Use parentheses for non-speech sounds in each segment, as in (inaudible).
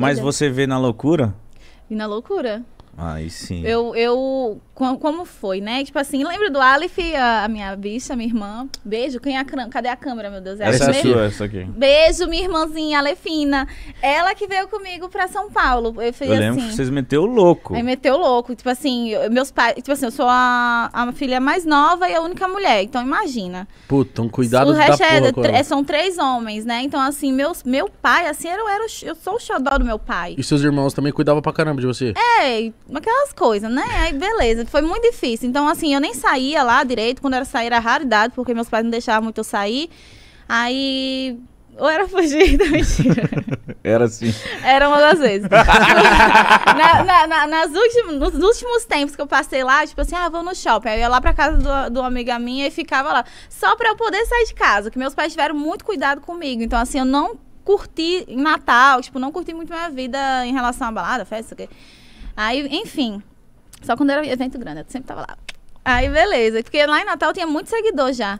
Mas você vê na loucura? E na loucura. Aí sim. Eu, eu como foi, né? Tipo assim, lembro do Aleph, a, a minha bicha, minha irmã. Beijo, quem é a Cadê a câmera, meu Deus? Essa, essa é, é sua, essa aqui. Beijo, minha irmãzinha, Alefina. Ela que veio comigo pra São Paulo. Eu, falei eu lembro assim, que vocês meteu louco. Aí meteu louco. Tipo assim, meus pais... Tipo assim, eu sou a, a filha mais nova e a única mulher. Então, imagina. Puta, um cuidado o resto é, porra. É, são três homens, né? Então, assim, meus, meu pai, assim, eu, era, eu sou o xodó do meu pai. E seus irmãos também cuidavam pra caramba de você? É, aquelas coisas, né? Aí beleza, foi muito difícil. Então, assim, eu nem saía lá direito. Quando era sair era raridade, porque meus pais não deixavam muito eu sair. Aí. Ou era fugida, (laughs) mentira. era assim. Era uma das vezes. (laughs) na, na, na, nas últimos, nos últimos tempos que eu passei lá, tipo assim, ah, vou no shopping. Aí eu ia lá pra casa do, do amiga minha e ficava lá. Só pra eu poder sair de casa, que meus pais tiveram muito cuidado comigo. Então, assim, eu não curti em Natal, tipo, não curti muito minha vida em relação à balada, festa, o quê. Aí, enfim. Só quando era evento grande, eu sempre tava lá. Aí, beleza. Porque lá em Natal tinha muito seguidor já.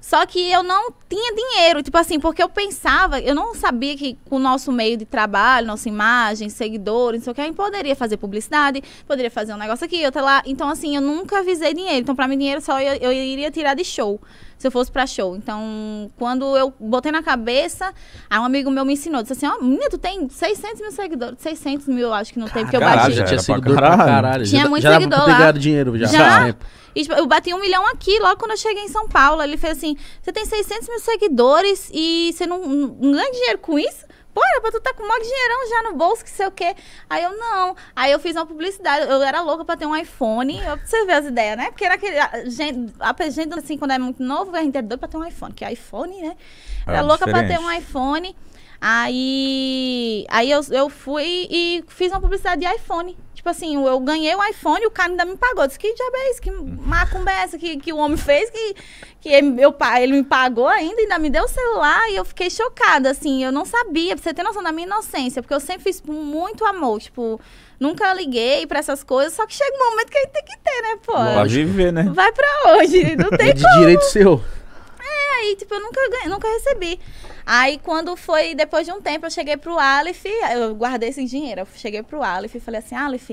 Só que eu não tinha dinheiro, tipo assim, porque eu pensava, eu não sabia que o nosso meio de trabalho, nossa imagem, seguidores, não sei o que, eu poderia fazer publicidade, poderia fazer um negócio aqui, outro lá. Então, assim, eu nunca visei dinheiro. Então, para mim, dinheiro só eu, eu iria tirar de show se eu fosse pra show. Então, quando eu botei na cabeça, aí um amigo meu me ensinou. Disse assim, ó, oh, menina, tu tem 600 mil seguidores. 600 mil, acho que não tem porque eu bati. Já tinha seguidor pra caralho. caralho. Tinha já, muito já seguidor lá. Já dinheiro já. já? E, tipo, eu bati um milhão aqui, logo quando eu cheguei em São Paulo. Ele fez assim, você tem 600 mil seguidores e você não, não ganha dinheiro com isso? Pô, era pra tu tá com mó dinheirão já no bolso, que sei o quê. Aí eu, não. Aí eu fiz uma publicidade. Eu era louca pra ter um iPhone. Eu, pra você ver as ideias, né? Porque era aquele. A gente, a gente assim, quando é muito novo, a gente é doido pra ter um iPhone. Que é iPhone, né? Era é, louca diferente. pra ter um iPhone. Aí, aí eu, eu fui e fiz uma publicidade de iPhone. Tipo assim, eu, ganhei o iPhone e o cara ainda me pagou. disse, que diabo é isso? Que macumba é essa que, que o homem fez? Que, que ele, pai ele me pagou ainda, ainda me deu o celular e eu fiquei chocada, assim. Eu não sabia, pra você ter noção da minha inocência. Porque eu sempre fiz muito amor, tipo... Nunca liguei pra essas coisas, só que chega um momento que a gente tem que ter, né, pô? Vai viver, né? Vai pra hoje, não (laughs) é tem De como. direito seu. É, aí, tipo, eu nunca, nunca recebi. Aí quando foi, depois de um tempo, eu cheguei pro Aleph, eu guardei esse dinheiro, eu cheguei pro Aleph e falei assim, Aleph,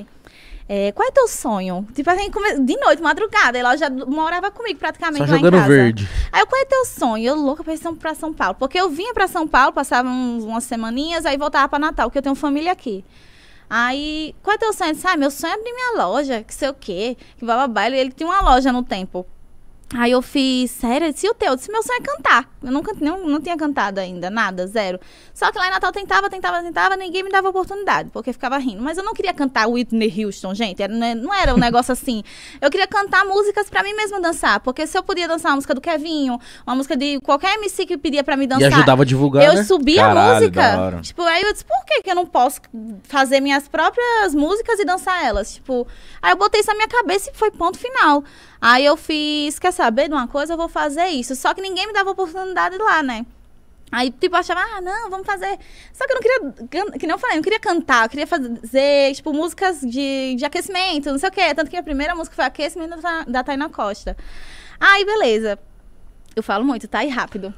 é, qual é teu sonho? Tipo, assim, de noite, madrugada, ela já morava comigo praticamente Só lá em casa. verde. Aí qual é teu sonho? Eu louca pensando pra São Paulo, porque eu vinha pra São Paulo, passava uns, umas semaninhas, aí voltava pra Natal, porque eu tenho família aqui. Aí, qual é teu sonho? Ele disse, ah, meu sonho é abrir minha loja, que sei o quê, que bababá. Ele, ele tinha uma loja no tempo, Aí eu fiz, sério? Eu disse, e o teu? Eu disse, meu sonho é cantar. Eu nunca, não, não tinha cantado ainda, nada, zero. Só que lá em Natal tentava, tentava, tentava, ninguém me dava oportunidade, porque ficava rindo. Mas eu não queria cantar Whitney Houston, gente. Era, né, não era um negócio assim. Eu queria cantar músicas pra mim mesma dançar, porque se eu podia dançar uma música do Kevinho, uma música de qualquer MC que pedia pra me dançar. E ajudava a divulgar, Eu né? subia Caralho, a música. Tipo, aí eu disse, por que que eu não posso fazer minhas próprias músicas e dançar elas? Tipo, aí eu botei isso na minha cabeça e foi ponto final. Aí eu fiz, quer saber de uma coisa? Eu vou fazer isso. Só que ninguém me dava oportunidade lá, né? Aí, tipo, achava, ah, não, vamos fazer. Só que eu não queria, que nem eu falei, eu não queria cantar, eu queria fazer, tipo, músicas de, de aquecimento, não sei o quê. Tanto que a primeira música foi Aquecimento da, da Taina Costa. Aí, beleza. Eu falo muito, tá? E rápido.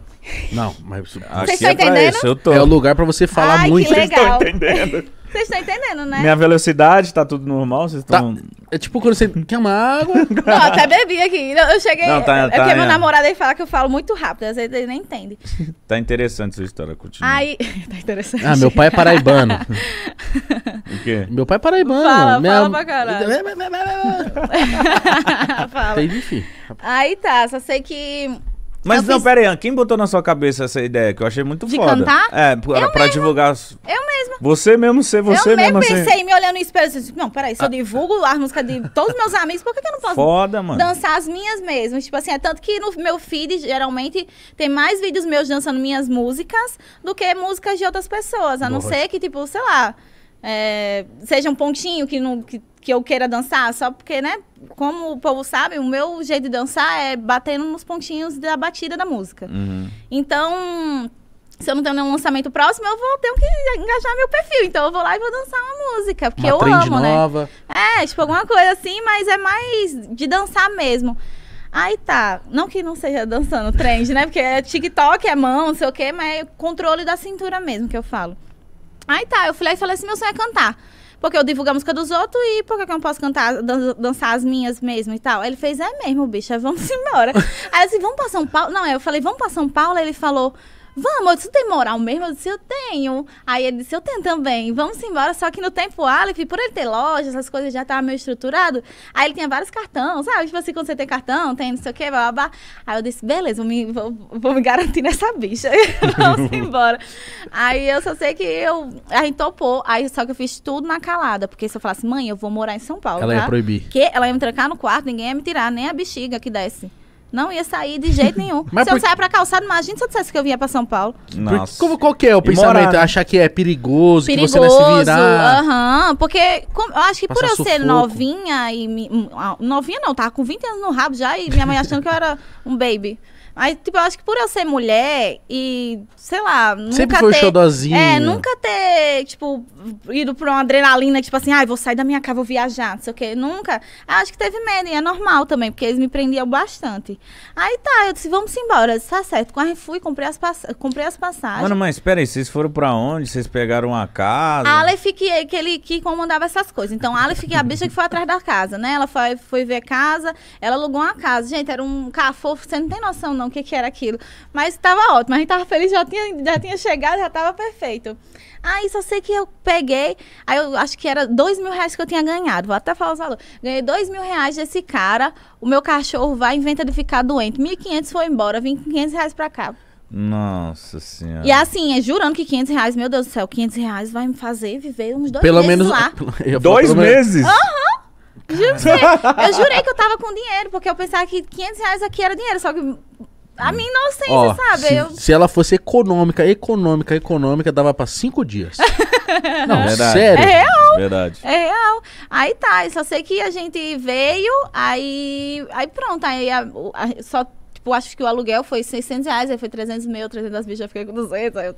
Não, mas. Vocês estão é entendendo? Isso, eu tô. É o lugar pra você falar Ai, muito. Vocês estão entendendo. Vocês estão entendendo, né? Minha velocidade tá tudo normal, vocês estão. Tá. É tipo quando você quer uma água. Não, (laughs) até bebi aqui. Eu cheguei. Não, tá, é tá, porque é. meu namorado aí fala que eu falo muito rápido, às vezes ele nem entende. (laughs) Tá interessante essa história, continua. Aí. (laughs) Tá interessante. Ah, meu pai é paraibano. o quê? Meu pai é paraibano. Fala, minha... fala pra caralho. fala. Tem, enfim. Aí tá, só sei que mas eu não, fiz... pera aí, quem botou na sua cabeça essa ideia que eu achei muito de foda? De cantar? É, pra, pra divulgar. Eu você mesmo ser você eu mesmo. Eu assim. pensei assim. me olhando no espelho assim, não, peraí, se eu ah. divulgo as músicas de todos os meus amigos, por que, que eu não posso Foda, dançar as minhas mesmas? Tipo assim, é tanto que no meu feed, geralmente, tem mais vídeos meus dançando minhas músicas do que músicas de outras pessoas. A não ser que, tipo, sei lá, é, seja um pontinho que, não, que, que eu queira dançar, só porque, né? Como o povo sabe, o meu jeito de dançar é batendo nos pontinhos da batida da música. Uhum. Então se eu não tenho nenhum lançamento próximo, eu vou ter que engajar meu perfil. Então eu vou lá e vou dançar uma música, porque uma eu trend amo, né? nova. né? É, tipo, alguma coisa assim, mas é mais de dançar mesmo. Aí tá, não que não seja dançando trend, né? Porque é TikTok, é mão, não sei o quê, mas é controle da cintura mesmo que eu falo. Aí tá, eu falei, falei assim, meu sonho é cantar. Porque eu divulgo a música dos outros e por que eu não posso cantar, dan dançar as minhas mesmo e tal? Ele fez, é mesmo, bicha, vamos (laughs) embora. Aí eu disse, vamos pra São Paulo? Não, eu falei, vamos pra São Paulo? Ele falou, vamos, eu disse, tem moral mesmo? Eu disse, eu tenho. Aí ele disse, eu tenho também, vamos embora. Só que no tempo Aleph, por ele ter loja, essas coisas já estavam meio estruturado, aí ele tinha vários cartões, sabe? Tipo assim, quando você tem cartão, tem não sei o que, blá, blá, blá. Aí eu disse, beleza, vou me, vou, vou me garantir nessa bicha. (laughs) vamos (laughs) embora. Aí eu só sei que eu, a gente topou, aí só que eu fiz tudo na calada, porque se eu falasse, mãe, eu vou morar em São Paulo, Ela tá? ia proibir. Que ela ia me trancar no quarto, ninguém ia me tirar, nem a bexiga que desce. Não ia sair de jeito (laughs) nenhum. Mas se por... eu sair pra calçada, imagina se eu dissesse que eu vinha pra São Paulo. Nossa. Por, como, qual que é o pensamento? Morar... Achar que é perigoso, perigoso que você vai se virar. Aham, uh -huh, porque com, eu acho que Passar por eu sufoco. ser novinha e. Me, novinha não, tava com 20 anos no rabo já e minha mãe achando que eu era um baby. Aí, tipo, eu acho que por eu ser mulher e, sei lá, nunca Sempre foi ter, É, nunca ter, tipo, ido pra uma adrenalina, tipo assim, ai, ah, vou sair da minha casa, vou viajar, não sei o quê. Nunca. acho que teve medo, e é normal também, porque eles me prendiam bastante. Aí tá, eu disse, vamos embora. disse, tá certo. Quase fui, comprei as, pass comprei as passagens. Mano, mas aí, vocês foram pra onde? Vocês pegaram a casa? A Aleph que, que, ele, que comandava essas coisas. Então, a Aleph, que a bicha que foi atrás da casa, né? Ela foi, foi ver casa, ela alugou uma casa. Gente, era um cafofo, você não tem noção, não o que, que era aquilo. Mas estava ótimo, a gente estava feliz, já tinha, já tinha chegado, já estava perfeito. Aí ah, só sei que eu peguei, aí eu acho que era dois mil reais que eu tinha ganhado, vou até falar os valores. Ganhei dois mil reais desse cara, o meu cachorro vai inventa de ficar doente. Mil e quinhentos foi embora, vim com quinhentos reais para cá. Nossa senhora. E assim, é jurando que 500 reais, meu Deus do céu, 500 reais vai me fazer viver uns dois pelo meses menos, lá. (laughs) Dois meses? Aham. Uhum. (laughs) eu jurei que eu tava com dinheiro, porque eu pensava que 500 reais aqui era dinheiro, só que a minha inocência, Ó, sabe? Se, eu... se, ela fosse econômica, econômica, econômica, dava pra cinco dias. (laughs) Não, é Verdade. sério. É real. Verdade. É real. Aí tá, eu só sei que a gente veio, aí, aí pronto, aí a, a, só, tipo, acho que o aluguel foi 600 reais, aí foi 300 mil, 300 mil, já fiquei com 200, aí eu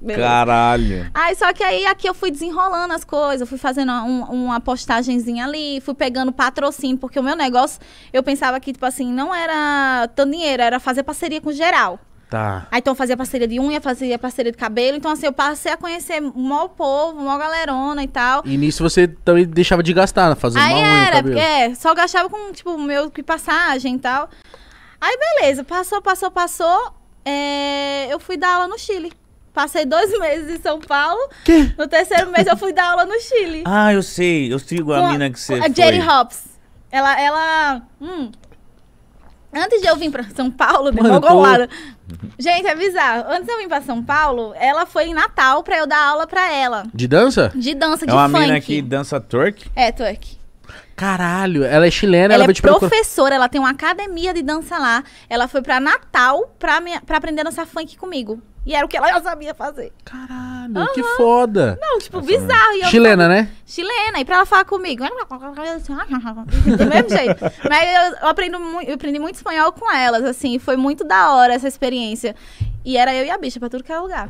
Beleza. Caralho. Aí só que aí aqui eu fui desenrolando as coisas, fui fazendo um, uma postagenzinha ali, fui pegando patrocínio, porque o meu negócio, eu pensava que, tipo assim, não era tanto dinheiro, era fazer parceria com geral. Tá. Aí então eu fazia parceria de unha, fazia parceria de cabelo. Então, assim, eu passei a conhecer maior povo, mó galerona e tal. E nisso você também deixava de gastar, né? fazendo Aí uma unha. Era, cabelo. é, só gastava com, tipo, meu que passagem e tal. Aí beleza, passou, passou, passou. É, eu fui dar aula no Chile. Passei dois meses em São Paulo. No terceiro mês eu fui dar aula no Chile. (laughs) Ah, eu sei. Eu sigo a com, mina que você A Jerry Hobbs. Ela, ela... Hum, antes de eu vir pra São Paulo, de Mogolada... Tô... Gente, avisar. É antes de eu vir pra São Paulo, ela foi em Natal pra eu dar aula pra ela. De dança? De dança, é de funk. É uma funk. mina que dança twerk? É, twerk. Caralho, ela é chilena, ela, ela é professora, ela tem uma academia de dança lá. Ela foi pra Natal pra, me, pra aprender a dançar funk comigo. E era o que ela já sabia fazer. Caralho, uhum. que foda. Não, tipo, Nossa, bizarro. E Chilena, né? Chilena. E pra ela falar comigo. Do mesmo jeito. Mas eu, eu, aprendo, eu aprendi muito espanhol com elas, assim. Foi muito da hora essa experiência. E era eu e a bicha pra tudo que era lugar.